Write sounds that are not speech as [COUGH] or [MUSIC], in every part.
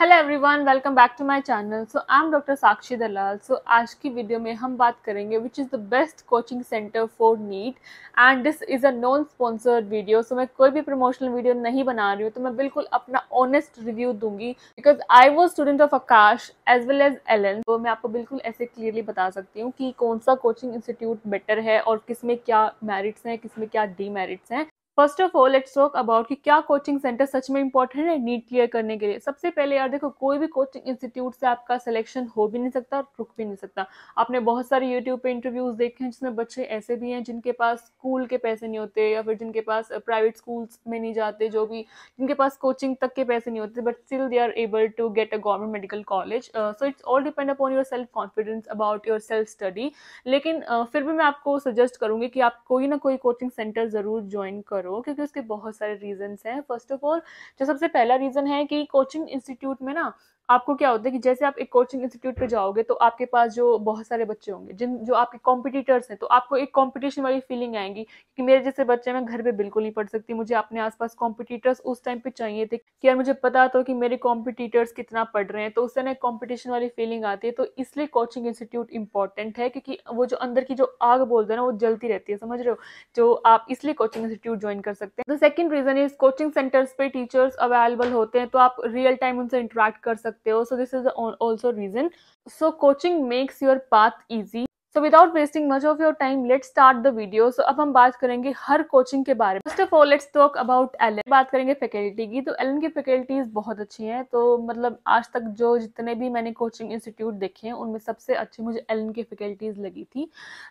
hello everyone welcome back to my channel so I am doctor Sakshi Dalal so आज की video में हम बात करेंगे which is the best coaching centre for NEET and this is a non sponsored video so मैं कोई भी promotional video नहीं बना रही हूँ तो मैं बिल्कुल अपना ऑनेस्ट रिव्यू दूंगी because I was student of Aakash as well as Allen तो मैं आपको बिल्कुल ऐसे क्लियरली बता सकती हूँ कि कौन सा कोचिंग इंस्टीट्यूट बेटर है और किस में क्या मेरिट्स हैं किस में क्या डीमेरिट्स हैं first of all let's talk about कि क्या कोचिंग सेंटर सच में इंपॉर्टेंट है नीट क्लियर करने के लिए सबसे पहले यार देखो कोई भी कोचिंग इंस्टीट्यूट से आपका सिलेक्शन हो भी नहीं सकता रुक भी नहीं सकता आपने बहुत सारे यूट्यूब पे इंटरव्यूज देखे हैं जिसमें बच्चे ऐसे भी हैं जिनके पास स्कूल के पैसे नहीं होते या फिर जिनके पास प्राइवेट स्कूल्स में नहीं जाते जो भी जिनके पास कोचिंग तक के पैसे नहीं होते but still they are able to get a government medical college so it's all depend upon your self confidence about your self study लेकिन uh, फिर भी मैं आपको सजेस्ट करूँगी कि आप कोई ना कोई कोचिंग सेंटर ज़रूर ज्वाइन कर करो क्योंकि उसके बहुत सारे रीजंस हैं फर्स्ट ऑफ ऑल जो सबसे पहला रीज़न है कि कोचिंग इंस्टीट्यूट में ना आपको क्या होता है कि जैसे आप एक कोचिंग इंस्टीट्यूट पे जाओगे तो आपके पास जो बहुत सारे बच्चे होंगे जिन जो आपके कॉम्पिटिटर्स हैं तो आपको एक कॉम्पिटिशन वाली फीलिंग आएगी कि मेरे जैसे बच्चे मैं घर पे बिल्कुल नहीं पढ़ सकती मुझे अपने आसपास कॉम्पिटिटर्स उस टाइम पे चाहिए थे कि यार मुझे पता तो कि मेरे कॉम्पिटिटर्स कितना पढ़ रहे हैं तो उससे ना कॉम्पिटिशन वाली फीलिंग आती है तो इसलिए कोचिंग इंस्टीट्यूट इंपॉर्टेंट है क्योंकि वो जो अंदर की जो आग बोलते हैं ना वो जलती रहती है समझ रहे हो जो आप इसलिए कोचिंग इंस्टीट्यूट ज्वाइन कर सकते हैं the second reason is coaching centres पे टीचर्स अवेलेबल होते हैं तो आप रियल टाइम उनसे इंटरेक्ट कर सकते सकते हो so this is also reason so coaching makes your path easy so without wasting much of your time let start the video so अब हम बात करेंगे हर कोचिंग के बारे में first of all let's talk about Allen बात करेंगे फैकल्टी की तो एल की फैकल्टीज बहुत अच्छी हैं तो मतलब आज तक जो जितने भी मैंने कोचिंग इंस्टीट्यूट देखे हैं उनमें सबसे अच्छी मुझे एल की फैकल्टीज लगी थी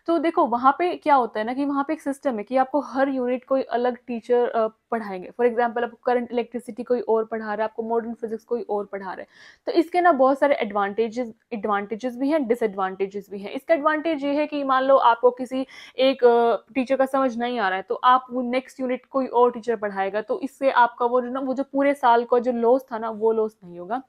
तो देखो वहाँ पे क्या होता है ना कि वहाँ पे एक सिस्टम है कि आपको हर यूनिट कोई अलग टीचर पढ़ाएंगे फॉर एग्जाम्पल आपको करंट इलेक्ट्रिसिटी कोई और पढ़ा रहा है आपको मॉडर्न फिजिक्स कोई और पढ़ा रहा है तो इसके ना बहुत सारे एडवांटेजेस एडवांटेजेस भी हैं डिसएडवांटेजेस भी हैं इसका एडवांटेज एडवांटेज ये है कि मान लो आपको किसी एक टीचर का समझ नहीं आ रहा है तो आप वो नेक्स्ट यूनिट कोई और टीचर पढ़ाएगा तो इससे आपका वो जो ना वो जो पूरे साल का जो लॉस था ना वो लॉस नहीं होगा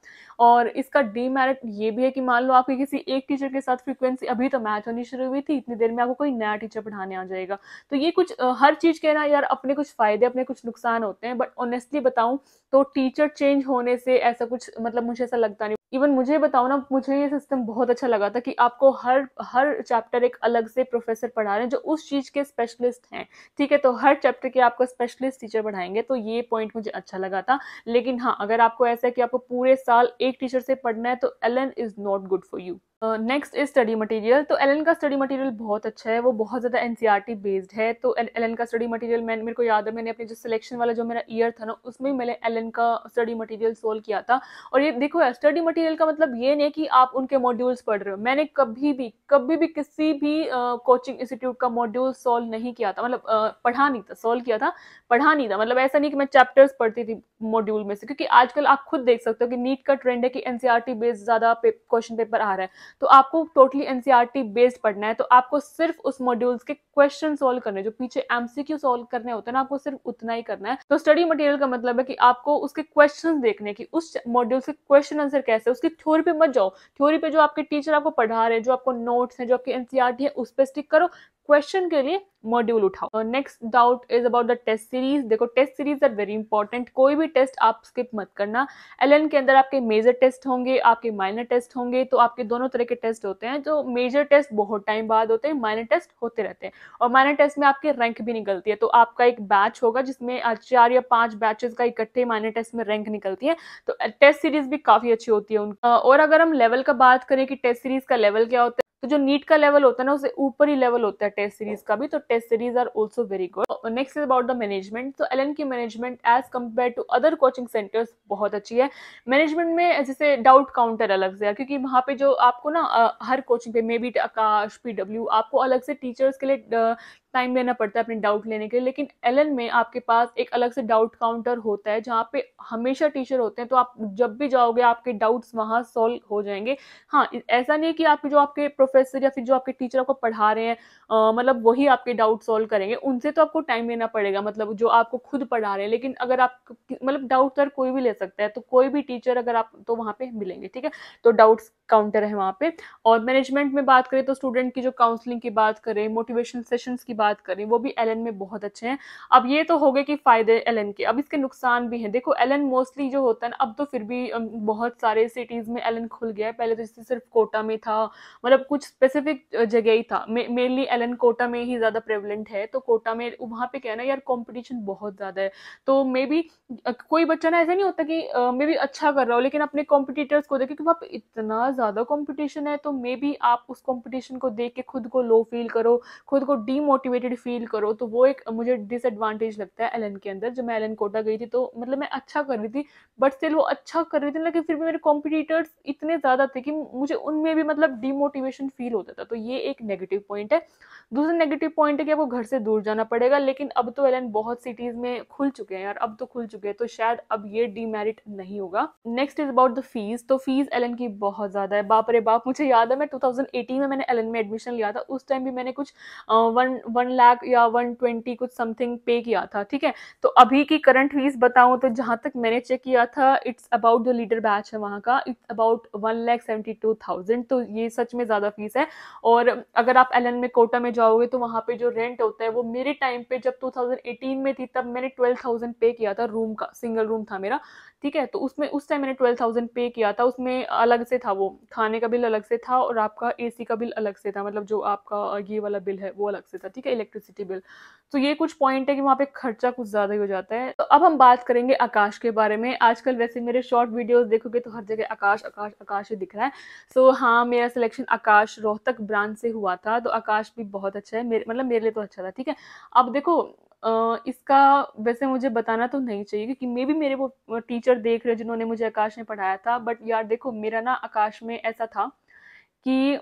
और इसका डीमेरिट ये भी है कि मान लो आपकी किसी एक टीचर के साथ फ्रिक्वेंसी अभी तो मैच होनी शुरू हुई थी इतनी देर में आपको कोई नया टीचर पढ़ाने आ जाएगा तो ये कुछ हर चीज़ के ना यार अपने कुछ फ़ायदे अपने कुछ नुकसान होते हैं बट ऑनेस्टली बताऊँ तो टीचर चेंज होने से ऐसा कुछ मतलब मुझे ऐसा लगता नहीं इवन मुझे बताओ ना मुझे ये सिस्टम बहुत अच्छा लगा था कि आपको हर हर चैप्टर एक अलग से प्रोफेसर पढ़ा रहे हैं जो उस चीज़ के स्पेशलिस्ट हैं ठीक है तो हर चैप्टर के आपको स्पेशलिस्ट टीचर पढ़ाएंगे तो ये पॉइंट मुझे अच्छा लगा था लेकिन हाँ अगर आपको ऐसा है कि आपको पूरे साल एक टीचर से पढ़ना है तो Allen is not good for you next is study material तो एलन का स्टडी मटेरियल बहुत अच्छा है वो बहुत ज़्यादा एन बेस्ड e है तो एलन का स्टडी मटेरियल मैंने मेरे को याद है मैंने अपने जो सिलेक्शन वाला जो मेरा ईयर था ना उसमें मैंने एलन का स्टडी मटेरियल सोल्व किया था और ये देखो स्टडी मटेरियल का मतलब ये नहीं कि आप उनके मॉड्यूल्स पढ़ रहे हो मैंने कभी भी कभी भी किसी भी कोचिंग uh, इंस्टीट्यूट का मॉड्यूल सोल्व नहीं किया था मतलब uh, पढ़ा नहीं था सोल्व किया था पढ़ा नहीं था मतलब ऐसा नहीं कि मैं चैप्टर्स पढ़ती थी मॉड्यूल में से क्योंकि आजकल आप खुद देख सकते हो कि नीट का ट्रेंड है कि एन बेस्ड e ज़्यादा क्वेश्चन पेपर आ रहा है तो आपको टोटली एनसीईआरटी बेस्ड पढ़ना है तो आपको सिर्फ उस मॉड्यूल्स के क्वेश्चन सोल्व करने जो पीछे एमसीक्यू सोल्व करने होते हैं ना आपको सिर्फ उतना ही करना है तो स्टडी मटेरियल का मतलब है कि आपको उसके क्वेश्चन देखने की उस मॉड्यूल्स के क्वेश्चन आंसर कैसे उसकी थ्योरी पे मत जाओ थ्योरी पे जो आपके टीचर आपको पढ़ा रहे हैं जो आपको नोट्स हैं जो आपकी एनसीआरटी e है उस पर स्टिक करो क्वेश्चन के लिए मॉड्यूल उठाओ next doubt is about the test series देखो test series are very important कोई भी टेस्ट आप स्किप मत करना एल के अंदर आपके मेजर टेस्ट होंगे आपके माइनर टेस्ट होंगे तो आपके दोनों तरह के टेस्ट होते हैं जो मेजर टेस्ट बहुत टाइम बाद होते हैं माइनर टेस्ट होते रहते हैं और माइनर टेस्ट में आपके रैंक भी निकलती है तो आपका एक बैच होगा जिसमें चार या पांच बैचेस का इकट्ठे माइनर टेस्ट में रैंक निकलती है तो टेस्ट सीरीज भी काफी अच्छी होती है उनका और अगर हम लेवल का बात करें कि टेस्ट सीरीज का लेवल क्या होता है तो जो नीट का लेवल होता है ना उससे ऊपर ही लेवल होता है टेस्ट सीरीज का भी तो test series are also very good next is about the management तो एल की management as compare to other coaching centres बहुत अच्छी है मैनेजमेंट में जैसे डाउट काउंटर अलग से है क्योंकि वहाँ पे जो आपको ना हर कोचिंग पे मे बी आकाश पी आपको अलग से टीचर्स के लिए टाइम लेना पड़ता है अपने डाउट लेने के लिए लेकिन एल में आपके पास एक अलग से डाउट काउंटर होता है जहाँ पे हमेशा टीचर होते हैं तो आप जब भी जाओगे आपके डाउट्स वहाँ सॉल्व हो जाएंगे हाँ ऐसा नहीं है कि आपके जो आपके प्रोफेसर या फिर जो आपके टीचर आपको पढ़ा रहे हैं मतलब वही आपके डाउट सॉल्व करेंगे उनसे तो आपको टाइम लेना पड़ेगा मतलब जो आपको खुद पढ़ा रहे हैं लेकिन अगर आप मतलब डाउट सर तो कोई भी ले सकता है तो कोई भी टीचर अगर आप तो वहाँ पे मिलेंगे ठीक है तो डाउट्स काउंटर है वहाँ पर और मैनेजमेंट में बात करें तो स्टूडेंट की जो काउंसलिंग की बात करें मोटिवेशन सेशंस की बात करें वो भी एलन में बहुत अच्छे हैं अब ये तो हो गए कि फ़ायदे एलन के अब इसके नुकसान भी हैं देखो एलन मोस्टली जो होता है ना अब तो फिर भी बहुत सारे सिटीज़ में एलन खुल गया है पहले तो जैसे सिर्फ कोटा में था मतलब कुछ स्पेसिफिक जगह ही था मेनली एलन कोटा में ही ज़्यादा प्रेवलेंट है तो कोटा में वहाँ पर क्या है ना यार कॉम्पिटिशन बहुत ज़्यादा है तो मे बी कोई बच्चा ना ऐसा नहीं होता कि मे बी अच्छा कर रहा हो लेकिन अपने कॉम्पिटिटर्स को देखें कि वहाँ पे इतना ज़्यादा कॉम्पिटिशन है तो मे बी आप उस कॉम्पिटिशन को देख के खुद को लो फील करो खुद को डीमोटिव मोटिवेटेड फील करो तो वो एक मुझे डिसएडवांटेज लगता है एलन के अंदर जब मैं एलन कोटा गई थी तो मतलब मैं अच्छा कर रही थी बट स्टिल वो अच्छा कर रही थी लेकिन फिर भी मेरे कॉम्पिटिटर्स इतने ज़्यादा थे कि मुझे उनमें भी मतलब डिमोटिवेशन फील होता था तो ये एक नेगेटिव पॉइंट है दूसरा नेगेटिव पॉइंट है कि आपको घर से दूर जाना पड़ेगा लेकिन अब तो एलन बहुत सिटीज़ में खुल चुके हैं यार अब तो खुल चुके हैं तो शायद अब ये डीमेरिट नहीं होगा next is about the fees तो फीस एलन की बहुत ज़्यादा है बाप रे बाप मुझे याद है मैं टू में मैंने एलन में एडमिशन लिया था उस टाइम भी मैंने कुछ वन uh, वन लाख या वन ट्वेंटी कुछ समथिंग पे किया था ठीक है तो अभी की करंट फीस बताऊँ तो जहाँ तक मैंने चेक किया था इट्स अबाउट जो लीडर बैच है वहाँ का it's about one lakh seventy two thousand तो ये सच में ज़्यादा फीस है और अगर आप एल में कोटा में जाओगे तो वहाँ पर जो रेंट होता है वो मेरे टाइम पे जब टू में थी तब मैंने ट्वेल्व पे किया था रूम का सिंगल रूम था मेरा ठीक है तो उसमें उस टाइम मैंने थाउजेंड पे किया था उसमें अलग से था वो खाने का बिल अलग से था और आपका एसी का बिल अलग से था मतलब जो आपका ये वाला बिल है वो अलग से था ठीक है है इलेक्ट्रिसिटी बिल तो ये कुछ पॉइंट है कि वहाँ पे खर्चा कुछ ज़्यादा ही हो जाता है तो अब हम बात करेंगे आकाश के बारे में आजकल वैसे मेरे शॉर्ट वीडियोस देखोगे तो हर जगह आकाश आकाश आकाश ही दिख रहा है सो so, हाँ मेरा सिलेक्शन आकाश रोहतक ब्रांच से हुआ था तो आकाश भी बहुत अच्छा है मेरे मतलब मेरे लिए तो अच्छा था ठीक है अब देखो इसका वैसे मुझे बताना तो नहीं चाहिए क्योंकि मे भी मेरे वो टीचर देख रहे जिन्होंने मुझे आकाश में पढ़ाया था बट यार देखो मेरा ना आकाश में ऐसा था कि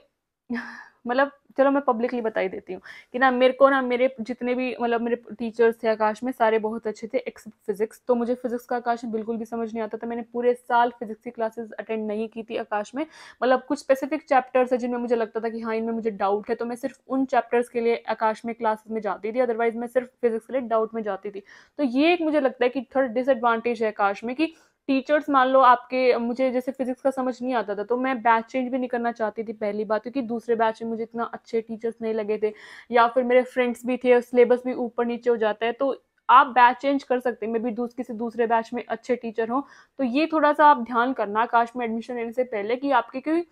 [LAUGHS] मतलब चलो मैं पब्लिकली बता ही देती हूँ कि ना मेरे को ना मेरे जितने भी मतलब मेरे टीचर्स थे आकाश में सारे बहुत अच्छे थे एक्सेप्ट फिजिक्स तो मुझे फिजिक्स का आकाश में बिल्कुल भी समझ नहीं आता था मैंने पूरे साल फिजिक्स की क्लासेस अटेंड नहीं की थी आकाश में मतलब कुछ स्पेसिफिक चैप्टर्स है जिनमें मुझे लगता था कि हाँ इनमें मुझे डाउट है तो मैं सिर्फ उन चैप्टर्स के लिए आकाश में क्लासेस में जाती थी अदरवाइज मैं सिर्फ फिजिक्स के लिए डाउट में जाती थी तो ये एक मुझे लगता है कि थोड़ा डिसएडवांटेज है आकाश में कि टीचर्स मान लो आपके मुझे जैसे फिजिक्स का समझ नहीं आता था तो मैं बैच चेंज भी नहीं करना चाहती थी पहली बात क्योंकि दूसरे बैच में मुझे इतना अच्छे टीचर्स नहीं लगे थे या फिर मेरे फ्रेंड्स भी थे सिलेबस भी ऊपर नीचे हो जाता है तो आप बैच चेंज कर सकते हैं मैं भी दूसरे किसी दूसरे बैच में अच्छे टीचर हों तो ये थोड़ा सा आप ध्यान करना काश में एडमिशन लेने से पहले कि आपके कोई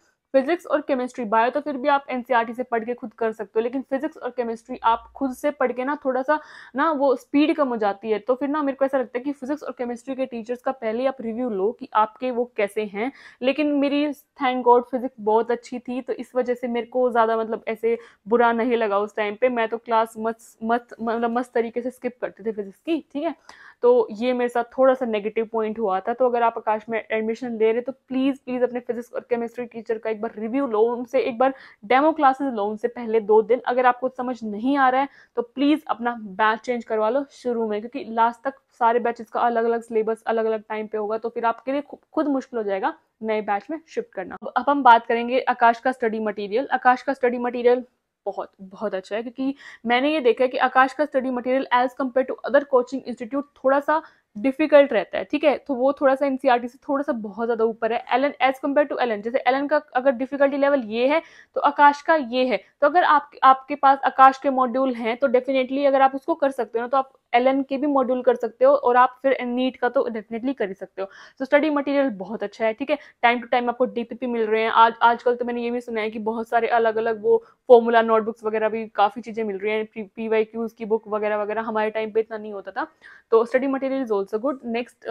फिजिक्स और केमिस्ट्री बायो तो फिर भी आप एनसीईआरटी e से पढ़ के खुद कर सकते हो लेकिन फिजिक्स और केमिस्ट्री आप खुद से पढ़ के ना थोड़ा सा ना वो स्पीड कम हो जाती है तो फिर ना मेरे को ऐसा लगता है कि फिजिक्स और केमिस्ट्री के टीचर्स का पहले आप रिव्यू लो कि आपके वो कैसे हैं लेकिन मेरी थैंक गॉड फिजिक्स बहुत अच्छी थी तो इस वजह से मेरे को ज़्यादा मतलब ऐसे बुरा नहीं लगा उस टाइम पर मैं तो क्लास मस्त मस्त मतलब मस्त तरीके से स्किप करते थे फिजिक्स की ठीक है तो ये मेरे साथ थोड़ा सा नेगेटिव पॉइंट हुआ था तो अगर आप आकाश में एडमिशन ले रहे तो प्लीज़ प्लीज़ अपने फिजिक्स और केमिस्ट्री टीचर का एक बार रिव्यू लो उनसे एक बार डेमो क्लासेस लो उनसे पहले दो दिन अगर आपको समझ नहीं आ रहा है तो प्लीज़ अपना बैच चेंज करवा लो शुरू में क्योंकि लास्ट तक सारे बैचेस का अलग अलग सिलेबस अलग अलग टाइम पे होगा तो फिर आपके लिए खुद मुश्किल हो जाएगा नए बैच में शिफ्ट करना अब हम बात करेंगे आकाश का स्टडी मटेरियल आकाश का स्टडी मटेरियल बहुत बहुत अच्छा है क्योंकि मैंने ये देखा है कि आकाश का study material as compare to other coaching institute थोड़ा सा डिफिकल्ट रहता है ठीक है तो वो थोड़ा सा एनसीआर e से थोड़ा सा बहुत ज़्यादा ऊपर है Allen as compare to Allen जैसे एलन का अगर डिफिकल्टी लेवल ये है तो आकाश का ये है तो अगर आप आपके पास आकाश के मॉड्यूल हैं तो डेफिनेटली अगर आप उसको कर सकते हो ना तो आप एलन के भी मॉड्यूल कर सकते हो और आप फिर नीट e का तो डेफिनेटली कर ही सकते हो तो स्टडी मटेरियल बहुत अच्छा है ठीक है टाइम टू टाइम आपको डीपीपी मिल रहे हैं आज आजकल तो मैंने ये भी सुना है कि बहुत सारे अलग अलग वो फॉर्मूला नोटबुक्स वगैरह भी काफ़ी चीज़ें मिल रही हैं पी वाई क्यूज़ की बुक वगैरह वगैरह हमारे टाइम पर इतना नहीं होता था तो study material also good next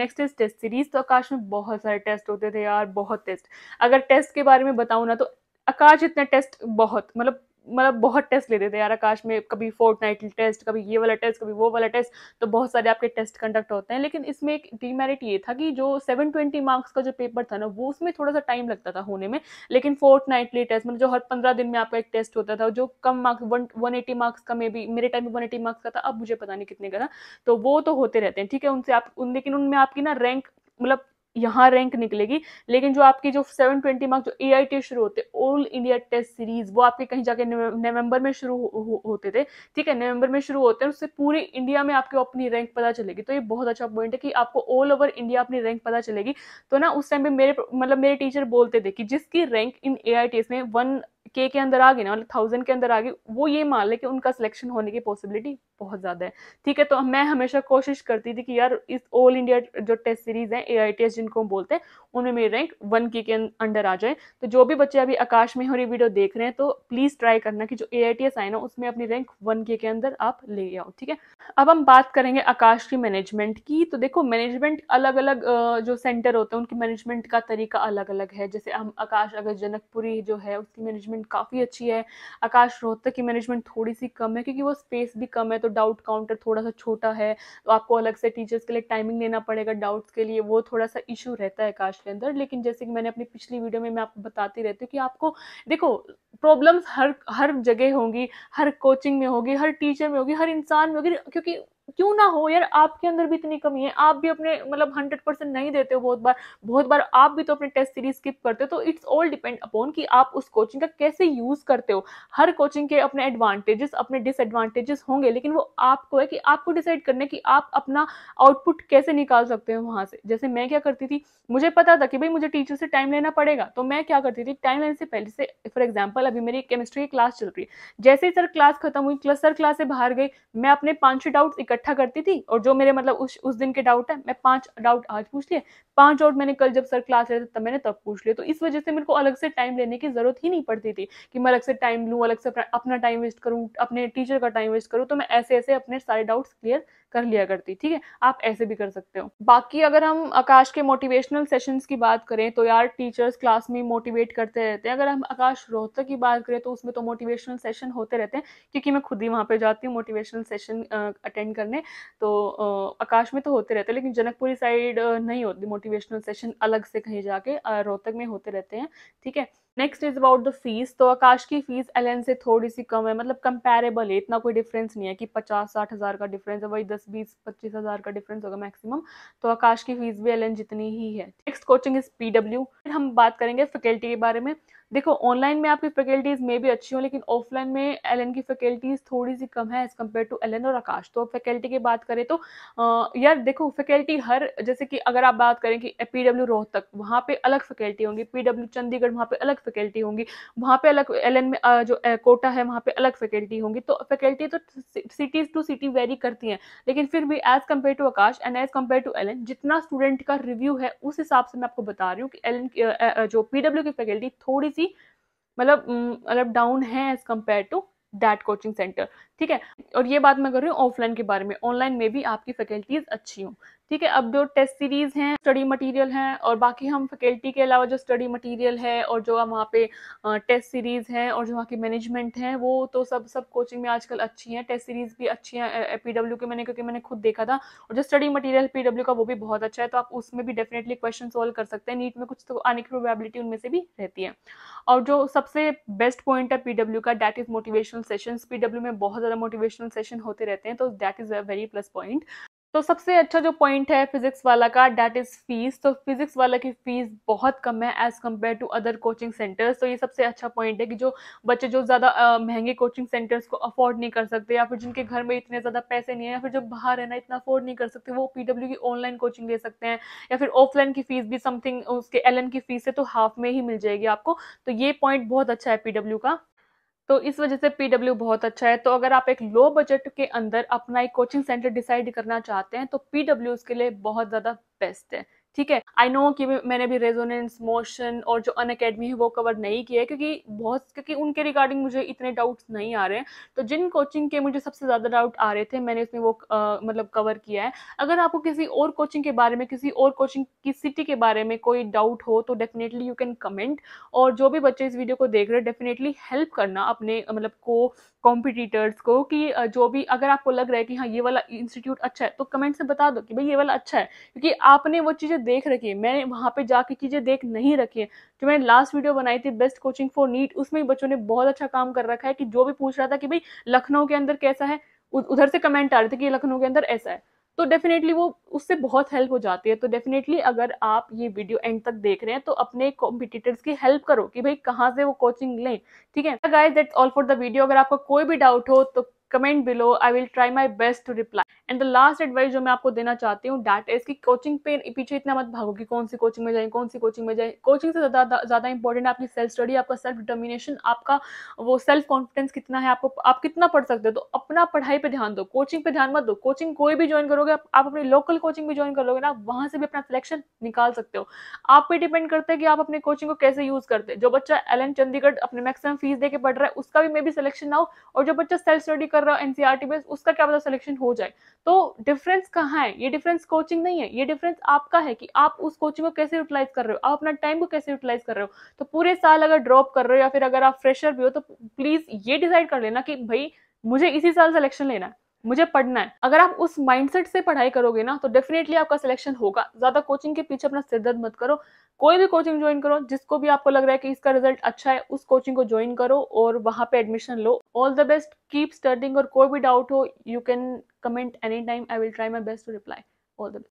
next is test series तो आकाश में बहुत सारे टेस्ट होते थे यार बहुत टेस्ट अगर टेस्ट के बारे में बताऊँ ना तो आकाश इतना टेस्ट बहुत मतलब मतलब बहुत टेस्ट लेते थे यार आकाश में कभी फोर्थ नाइटली टेस्ट कभी ये वाला टेस्ट कभी वो वाला टेस्ट तो बहुत सारे आपके टेस्ट कंडक्ट होते हैं लेकिन इसमें एक डीमेरिट ये था कि जो सेवन ट्वेंटी मार्क्स का जो पेपर था ना वो उसमें थोड़ा सा टाइम लगता था होने में लेकिन फोर्थ नाइटली टेस्ट मतलब जो हर पंद्रह दिन में आपका एक टेस्ट होता था जो कम मार्क्स वन एटी मार्क्स का मे भी मेरे टाइम में वन एटी मार्क्स का था अब मुझे पता नहीं कितने का था तो वो तो होते रहते हैं ठीक है उनसे आप उन लेकिन उनमें आपकी ना रैंक मतलब यहाँ रैंक निकलेगी लेकिन जो आपकी जो 720 मार्क्स जो ए आई टी शुरू होते ऑल इंडिया टेस्ट सीरीज वो आपके कहीं जाके नवंबर में शुरू हो, हो, होते थे ठीक है नवंबर में शुरू होते हैं उससे पूरे इंडिया में आपको अपनी रैंक पता चलेगी तो ये बहुत अच्छा पॉइंट है कि आपको ऑल ओवर इंडिया अपनी रैंक पता चलेगी तो ना उस टाइम पे मेरे मतलब मेरे टीचर बोलते थे कि जिसकी रैंक इन ए में वन के के अंदर आ गई ना मतलब थाउजेंड के अंदर आ गई वो ये मान ले कि उनका सिलेक्शन होने की पॉसिबिलिटी बहुत ज़्यादा है ठीक है तो मैं हमेशा कोशिश करती थी कि यार इस ऑल इंडिया जो टेस्ट सीरीज़ है ए आई टी एस जिनको हम बोलते हैं उनमें मेरी रैंक वन के के अंडर आ जाए तो जो भी बच्चे अभी आकाश में हो रही वीडियो देख रहे हैं तो प्लीज़ ट्राई करना कि जो ए आए ना उसमें अपनी रैंक वन के के अंदर आप ले आओ ठीक है अब हम बात करेंगे आकाश की मैनेजमेंट की तो देखो मैनेजमेंट अलग अलग जो सेंटर होते हैं उनकी मैनेजमेंट का तरीका अलग अलग है जैसे हम आकाश अगर जनकपुरी जो है उसकी मैनेजमेंट मैनेजमेंट काफ़ी अच्छी है आकाश रोहतक की मैनेजमेंट थोड़ी सी कम है क्योंकि वो स्पेस भी कम है तो डाउट काउंटर थोड़ा सा छोटा है तो आपको अलग से टीचर्स के लिए टाइमिंग देना पड़ेगा डाउट्स के लिए वो थोड़ा सा इशू रहता है आकाश के अंदर लेकिन जैसे कि मैंने अपनी पिछली वीडियो में मैं आपको बताती रहती हूँ कि आपको देखो प्रॉब्लम्स हर हर जगह होंगी हर कोचिंग में होगी हर टीचर में होगी हर इंसान में होगी क्योंकि क्यों ना हो यार आपके अंदर भी इतनी कमी है आप भी अपने मतलब हंड्रेड परसेंट नहीं देते हो बहुत बार बहुत बार आप भी तो अपने टेस्ट सीरीज स्किप करते हो तो इट्स ऑल डिपेंड अपॉन कि आप उस कोचिंग का कैसे यूज करते हो हर कोचिंग के अपने एडवांटेजेस अपने डिसएडवांटेजेस होंगे लेकिन वो आपको है कि आपको डिसाइड करना है कि आप अपना आउटपुट कैसे निकाल सकते हो वहाँ से जैसे मैं क्या करती थी मुझे पता था कि भाई मुझे टीचर से टाइम लेना पड़ेगा तो मैं क्या करती थी टाइम लेने से पहले से फॉर एग्जाम्पल अभी मेरी केमिस्ट्री की क्लास चल रही है जैसे ही सर क्लास खत्म हुई सर क्लास से बाहर गई मैं अपने पाँच छः डाउट्स इकट्ठा करती थी और जो मेरे मतलब उस उस दिन के डाउट है मैं पांच डाउट आज पूछ लिए पांच डाउट मैंने कल जब सर क्लास लेते तब मैंने तब पूछ लिए तो इस वजह से मेरे को अलग से टाइम लेने की जरूरत ही नहीं पड़ती थी कि मैं अलग से टाइम लूँ अलग से अपना टाइम वेस्ट करूँ अपने टीचर का टाइम वेस्ट करूँ तो मैं ऐसे ऐसे अपने सारे डाउट्स क्लियर कर लिया करती ठीक है आप ऐसे भी कर सकते हो बाकी अगर हम आकाश के मोटिवेशनल सेशंस की बात करें तो यार टीचर्स क्लास में मोटिवेट करते रहते हैं अगर हम आकाश रोहतक की बात करें तो उसमें तो मोटिवेशनल सेशन होते रहते हैं क्योंकि मैं खुद ही वहाँ पर जाती हूँ मोटिवेशनल सेशन अटेंड करने तो आकाश में तो होते रहते हैं लेकिन जनकपुरी साइड नहीं होती मोटिवेशनल सेशन अलग से कहीं जाके रोहतक में होते रहते हैं ठीक है next is about the fees तो आकाश की फीस एल से थोड़ी सी कम है मतलब कंपेरेबल है इतना कोई डिफरेंस नहीं है कि पचास साठ हज़ार का डिफरेंस है वही दस दस बीस पच्चीस हज़ार का डिफरेंस होगा मैक्सिमम तो आकाश की फ़ीस भी एल जितनी ही है नेक्स्ट कोचिंग इज़ पी फिर हम बात करेंगे फैकल्टी के बारे में देखो ऑनलाइन में आपकी फैकल्टीज़ मे भी अच्छी हो लेकिन ऑफलाइन में एल की फैकल्टीज़ थोड़ी सी कम है एज़ कम्पेयर टू एल और आकाश तो अब फैकल्टी की बात करें तो आ, यार देखो फैकल्टी हर जैसे कि अगर आप बात करें कि पी डब्ल्यू रोहतक वहाँ पे अलग फैकल्टी होंगी पी डब्ल्यू चंडीगढ़ वहाँ पे अलग फैकल्टी होंगी वहाँ पे अलग एल में जो कोटा है वहाँ पे अलग फैकल्टी होंगी तो फैकल्टी तो सिटीज़ टू सिटी वेरी करती हैं लेकिन फिर भी as compare to Aakash and as compare to Allen जितना स्टूडेंट का रिव्यू है उस हिसाब से मैं आपको बता रही हूँ कि एल जो पी की फैकल्टी थोड़ी सी की मतलब मतलब डाउन है as compare to that coaching centre ठीक है और ये बात मैं कर रही हूँ ऑफलाइन के बारे में ऑनलाइन में भी आपकी फैकल्टीज़ अच्छी हूँ ठीक है अब जो टेस्ट सीरीज हैं स्टडी मटेरियल हैं और बाकी हम फैकल्टी के अलावा जो स्टडी मटेरियल है और जो वहाँ पे टेस्ट सीरीज हैं और जो वहाँ की मैनेजमेंट हैं वो तो सब सब कोचिंग में आजकल अच्छी हैं टेस्ट सीरीज भी अच्छी हैं पी डब्ल्यू के मैंने क्योंकि मैंने खुद देखा था और जो स्टडी मटीरियल पी डब्ल्यू का वो भी बहुत अच्छा है तो आप उसमें भी डेफिनेटली क्वेश्चन सोल्व कर सकते हैं नीट में कुछ तो आने की प्रोबेबिलिटी उनमें से भी रहती है और जो सबसे बेस्ट पॉइंट है पीडब्ल्यू का that is motivational P PW में बहुत ज़्यादा मोटिवेशनल सेशन होते रहते हैं तो that is a very plus point तो सबसे अच्छा जो पॉइंट है फिजिक्स वाला का डैट इज़ फीस तो फिजिक्स वाला की फीस बहुत कम है as compare to other coaching centres तो ये सबसे अच्छा पॉइंट है कि जो बच्चे जो ज़्यादा महंगे कोचिंग सेंटर्स को अफोर्ड नहीं कर सकते या फिर जिनके घर में इतने ज़्यादा पैसे नहीं है या फिर जो बाहर है ना इतना अफोर्ड नहीं कर सकते वो पीडब्ल्यू की ऑनलाइन कोचिंग ले सकते हैं या फिर ऑफलाइन की फ़ीस भी समथिंग उसके एल की फ़ीस है तो हाफ में ही मिल जाएगी आपको तो ये पॉइंट बहुत अच्छा है पीडब्ल्यू का तो इस वजह से पीडब्ल्यू बहुत अच्छा है तो अगर आप एक लो बजट के अंदर अपना एक कोचिंग सेंटर डिसाइड करना चाहते हैं तो पीडब्ल्यू उसके लिए बहुत ज़्यादा बेस्ट है ठीक है आई नो कि मैंने भी रेजोनेंस मोशन और जो अन अकेडमी है वो कवर नहीं किया है क्योंकि बहुत क्योंकि उनके रिगार्डिंग मुझे इतने डाउट्स नहीं आ रहे हैं तो जिन कोचिंग के मुझे सबसे ज़्यादा डाउट आ रहे थे मैंने उसमें वो आ, मतलब कवर किया है अगर आपको किसी और कोचिंग के बारे में किसी और कोचिंग की सिटी के बारे में कोई डाउट हो तो डेफिनेटली यू कैन कमेंट और जो भी बच्चे इस वीडियो को देख रहे हैं डेफिनेटली हेल्प करना अपने मतलब को कॉम्पिटिटर्स को कि जो भी अगर आपको लग रहा है कि हाँ ये वाला इंस्टीट्यूट अच्छा है तो कमेंट से बता दो कि भाई ये वाला अच्छा है क्योंकि आपने वो चीज़ें देख रखी है मैंने वहाँ पे जाके चीज़ें देख नहीं रखी है जो मैंने लास्ट वीडियो बनाई थी बेस्ट कोचिंग फॉर नीट उसमें भी बच्चों ने बहुत अच्छा काम कर रखा है कि जो भी पूछ रहा था कि भाई लखनऊ के अंदर कैसा है उधर से कमेंट आ रहे थे कि लखनऊ के अंदर ऐसा है तो डेफिनेटली वो उससे बहुत हेल्प हो जाती है तो डेफिनेटली अगर आप ये वीडियो एंड तक देख रहे हैं तो अपने कॉम्पिटिटर्स की हेल्प करो कि भाई कहाँ से वो कोचिंग लें ठीक है guys that's all for the video अगर आपका कोई भी डाउट हो तो comment below I will try my best to reply and the last advice जो मैं आपको देना चाहती हूँ डैट इज की कोचिंग पे पीछे इतना मत भागो कि कौन सी कोचिंग में जाए कौन सी कोचिंग में जाए कोचिंग से ज़्यादा ज़्यादा इंपॉर्टेंट आपकी सेल्फ स्टडी आपका सेल्फ डिटर्मिनेशन आपका वो सेल्फ कॉन्फिडेंस कितना है आपको आप कितना पढ़ सकते हो तो अपना पढ़ाई पर ध्यान दो कोचिंग पे ध्यान मत दो कोचिंग कोई भी ज्वाइन करोगे आप अपनी लोकल कोचिंग भी ज्वाइन करोगे ना वहाँ से भी अपना सिलेक्शन निकाल सकते हो आप पे डिपेंड करते हैं कि आप अपने कोचिंग को कैसे यूज़ करते हैं जो बच्चा एल चंडीगढ़ अपने मैक्सिमम फीस दे पढ़ रहा है उसका भी मे भी सिलेक्शन ना हो और जो बच्चा सेल्फ स्टडी कर रहा हो एनसीईआरटी e उसका क्या पता सिलेक्शन हो जाए तो डिफरेंस कहाँ है ये डिफरेंस कोचिंग नहीं है ये डिफरेंस आपका है कि आप उस कोचिंग को कैसे यूटिलाइज कर रहे हो आप अपना टाइम को कैसे यूटिलाइज कर रहे हो तो पूरे साल अगर ड्रॉप कर रहे हो या फिर अगर आप फ्रेशर भी हो तो प्लीज़ ये डिसाइड कर लेना कि भाई मुझे इसी साल सिलेक्शन लेना है मुझे पढ़ना है अगर आप उस माइंडसेट से पढ़ाई करोगे ना तो डेफिनेटली आपका सिलेक्शन होगा ज्यादा कोचिंग के पीछे अपना सिरदर्द मत करो कोई भी कोचिंग ज्वाइन करो जिसको भी आपको लग रहा है कि इसका रिजल्ट अच्छा है उस कोचिंग को ज्वाइन करो और वहां पे एडमिशन लो all the best keep studying और कोई भी डाउट हो you can comment any time I will try my best to reply all the best